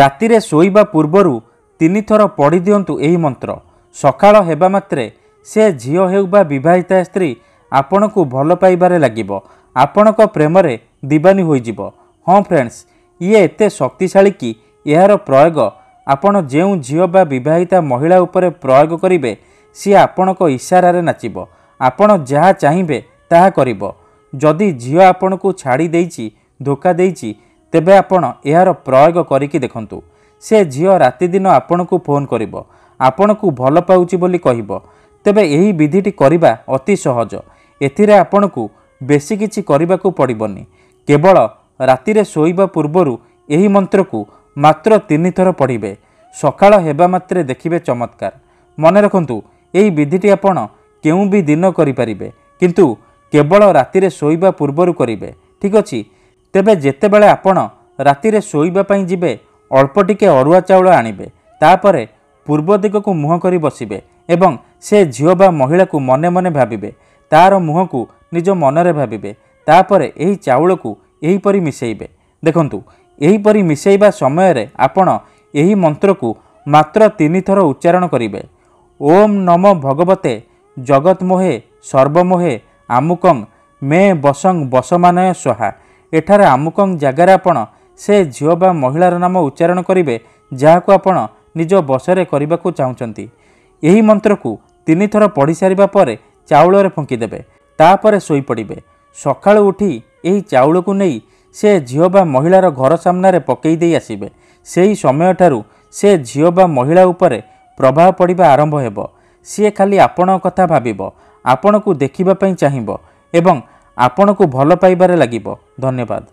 ରାତିରେ ଶୋଇବା ପୂର୍ବରୁ ତିନିଥର ପଢ଼ି ଦିଅନ୍ତୁ ଏହି ମନ୍ତ୍ର ସକାଳ ହେବା ମାତ୍ରେ ସେ ଝିଅ ହେଉ ବା ବିବାହିତା ସ୍ତ୍ରୀ ଆପଣଙ୍କୁ ଭଲ ପାଇବାରେ ଲାଗିବ ଆପଣଙ୍କ ପ୍ରେମରେ ଦିବାନୀ ହୋଇଯିବ ହଁ ଫ୍ରେଣ୍ଡସ୍ ଇଏ ଏତେ ଶକ୍ତିଶାଳୀ କି ଏହାର ପ୍ରୟୋଗ ଆପଣ ଯେଉଁ ଝିଅ ବା ବିବାହିତା ମହିଳା ଉପରେ ପ୍ରୟୋଗ କରିବେ ସିଏ ଆପଣଙ୍କ ଇସାରାରେ ନାଚିବ ଆପଣ ଯାହା ଚାହିଁବେ ତାହା କରିବ ଯଦି ଝିଅ ଆପଣଙ୍କୁ ଛାଡ଼ି ଦେଇଛି ଧୋକା ଦେଇଛି ତେବେ ଆପଣ ଏହାର ପ୍ରୟୋଗ କରିକି ଦେଖନ୍ତୁ ସେ ଝିଅ ରାତିଦିନ ଆପଣଙ୍କୁ ଫୋନ୍ କରିବ ଆପଣଙ୍କୁ ଭଲ ପାଉଛି ବୋଲି କହିବ ତେବେ ଏହି ବିଧିଟି କରିବା ଅତି ସହଜ ଏଥିରେ ଆପଣଙ୍କୁ ବେଶୀ କିଛି କରିବାକୁ ପଡ଼ିବନି କେବଳ ରାତିରେ ଶୋଇବା ପୂର୍ବରୁ ଏହି ମନ୍ତ୍ରକୁ ମାତ୍ର ତିନିଥର ପଢ଼ିବେ ସକାଳ ହେବା ମାତ୍ରେ ଦେଖିବେ ଚମତ୍କାର ମନେ ରଖନ୍ତୁ ଏହି ବିଧିଟି ଆପଣ କେଉଁ ବି ଦିନ କରିପାରିବେ କିନ୍ତୁ କେବଳ ରାତିରେ ଶୋଇବା ପୂର୍ବରୁ କରିବେ ଠିକ୍ ଅଛି ତେବେ ଯେତେବେଳେ ଆପଣ ରାତିରେ ଶୋଇବା ପାଇଁ ଯିବେ ଅଳ୍ପ ଟିକେ ଅରୁଆ ଚାଉଳ ଆଣିବେ ତାପରେ ପୂର୍ବ ଦିଗକୁ ମୁହଁ କରି ବସିବେ ଏବଂ ସେ ଝିଅ ବା ମହିଳାକୁ ମନେ ମନେ ଭାବିବେ ତା'ର ମୁହଁକୁ ନିଜ ମନରେ ଭାବିବେ ତାପରେ ଏହି ଚାଉଳକୁ ଏହିପରି ମିଶାଇବେ ଦେଖନ୍ତୁ ଏହିପରି ମିଶାଇବା ସମୟରେ ଆପଣ ଏହି ମନ୍ତ୍ରକୁ ମାତ୍ର ତିନିଥର ଉଚ୍ଚାରଣ କରିବେ ଓମ୍ ନମ ଭଗବତେ ଜଗତ ମୋହେ ସର୍ବମୋହେ ଆମୁକଂ ମେ ବସଂ ବସମାନୟ ସ୍ୱାହା ଏଠାରେ ଆମୁକଂ ଜାଗାରେ ଆପଣ ସେ ଝିଅ ବା ମହିଳାର ନାମ ଉଚ୍ଚାରଣ କରିବେ ଯାହାକୁ ଆପଣ ନିଜ ବସରେ କରିବାକୁ ଚାହୁଁଛନ୍ତି ଏହି ମନ୍ତ୍ରକୁ ତିନିଥର ପଢ଼ିସାରିବା ପରେ ଚାଉଳରେ ଫୁଙ୍କିଦେବେ ତାପରେ ଶୋଇପଡ଼ିବେ ସକାଳୁ ଉଠି ଏହି ଚାଉଳକୁ ନେଇ ସେ ଝିଅ ବା ମହିଳାର ଘର ସାମ୍ନାରେ ପକାଇ ଦେଇ ଆସିବେ ସେହି ସମୟଠାରୁ ସେ ଝିଅ ବା ମହିଳା ଉପରେ ପ୍ରଭାବ ପଡ଼ିବା ଆରମ୍ଭ ହେବ ସିଏ ଖାଲି ଆପଣଙ୍କ କଥା ଭାବିବ ଆପଣଙ୍କୁ ଦେଖିବା ପାଇଁ ଚାହିଁବ ଏବଂ ଆପଣଙ୍କୁ ଭଲ ପାଇବାରେ ଲାଗିବ ଧନ୍ୟବାଦ